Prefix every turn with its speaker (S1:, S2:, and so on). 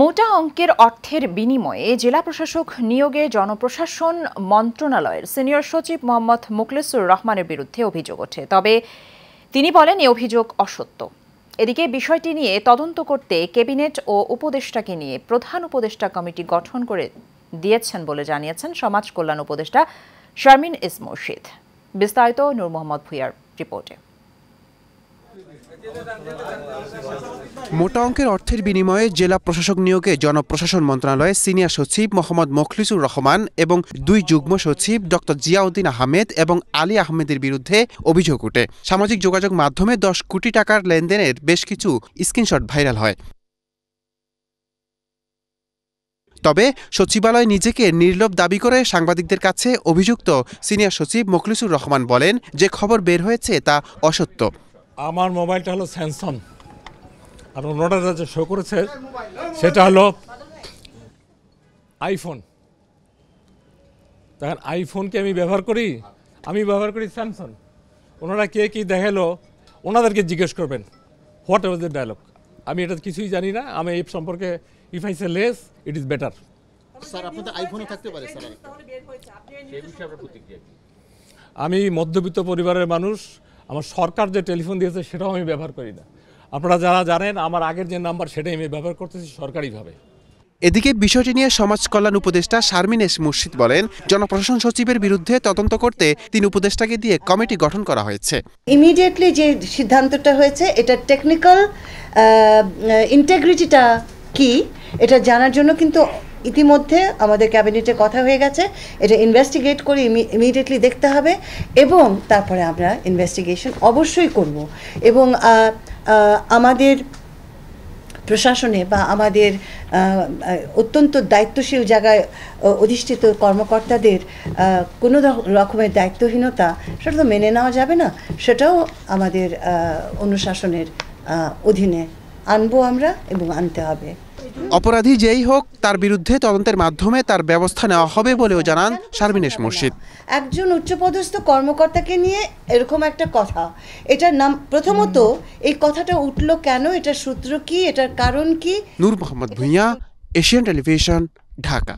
S1: মোটা অঙ্কের অর্থের বিনিময়ে জেলা প্রশাসক নিয়োগে জনপ্রশাসন মন্ত্রণালয়ের সিনিয়র সচিব মোহাম্মদ মুকলেসুর রহমানের বিরুদ্ধে অভিযোগ ওঠে তবে তিনি বলেন এ অভিযোগ অসত্য এদিকে বিষয়টি নিয়ে তদন্ত করতে ক্যাবিনেট ও উপদেষ্টাকে নিয়ে প্রধান উপদেষ্টা কমিটি গঠন করে দিয়েছেন বলে জানিয়েছেন সমাজ কল্যাণ উপদেষ্টা শারমিন ইস মুর্শিদ বিস্তারিত নূর মোহাম্মদ ভুইয়ার রিপোর্টে
S2: মোটা অঙ্কের
S3: অর্থের বিনিময়ে জেলা প্রশাসক নিয়োগে জনপ্রশাসন মন্ত্রণালয়ের সিনিয়র সচিব মোহাম্মদ মখলিসুর রহমান এবং দুই যুগ্ম সচিব ডক্টর জিয়াউদ্দিন আহমেদ এবং আলী আহমেদের বিরুদ্ধে অভিযোগ উঠে সামাজিক যোগাযোগ মাধ্যমে দশ কোটি টাকার লেনদেনের বেশ কিছু স্ক্রিনশট ভাইরাল হয় তবে সচিবালয় নিজেকে নির্লোভ দাবি করে সাংবাদিকদের কাছে অভিযুক্ত সিনিয়র সচিব মখলিসুর রহমান বলেন যে খবর বের হয়েছে তা অসত্য
S2: আমার মোবাইলটা হলো স্যামসং আর অন্যটা যা শো করেছে সেটা হলো আইফোন তখন আইফোনকে আমি ব্যবহার করি আমি ব্যবহার করি স্যামসং ওনারা কে কী দেখালো ওনাদেরকে জিজ্ঞেস করবেন হোয়াট এভার দ্য ডায়লগ আমি এটা কিছুই জানি না আমি এই সম্পর্কে if I say less it is better sir আমি মধ্যবিত্ত পরিবারের মানুষ আমার সরকার যে টেলিফোন দিয়েছে সেটাও আমি ব্যবহার করি না আপনারা যারা জানেন আমার আগের যে নাম্বার সেটাই আমি ব্যবহার করতেছি সরকারিভাবে
S3: এদিকে বিষয়টি নিয়ে সমাজ কল্যাণ উপদেষ্টা শারমিন এস মুর্শিদ বলেন জনপ্রশাসন সচিবের বিরুদ্ধে তদন্ত করতে তিন উপদেষ্টাকে দিয়ে কমিটি গঠন করা হয়েছে
S4: ইমিডিয়েটলি যে সিদ্ধান্তটা হয়েছে এটা টেকনিক্যাল ইন্টেগ্রিটিটা কি এটা জানার জন্য কিন্তু ইতিমধ্যে আমাদের ক্যাবিনেটে কথা হয়ে গেছে এটা ইনভেস্টিগেট করে ইমিডিয়েটলি দেখতে হবে এবং তারপরে আমরা ইনভেস্টিগেশন অবশ্যই করব এবং আমাদের প্রশাসনে বা আমাদের অত্যন্ত দায়িত্বশীল জায়গায় অধিষ্ঠিত কর্মকর্তাদের কোনো রকমের দায়িত্বহীনতা সেটা তো মেনে নেওয়া যাবে না সেটাও আমাদের অনুশাসনের অধীনে আনবো আমরা এবং আনতে হবে
S3: অপরাধী যেই হোক তার বিরুদ্ধে তদন্তের মাধ্যমে তার ব্যবস্থা নেওয়া হবে বলেও জানান শারমিনেশ মুর্শিদ
S4: একজন উচ্চপদস্থ কর্মকর্তাকে নিয়ে এরকম একটা কথা এটার নাম প্রথমত এই কথাটা উঠল কেন এটার সূত্র কি এটার কারণ কি
S3: নূর মোহাম্মদ ভূঁইয়া এশিয়ান টেলিভিশন ঢাকা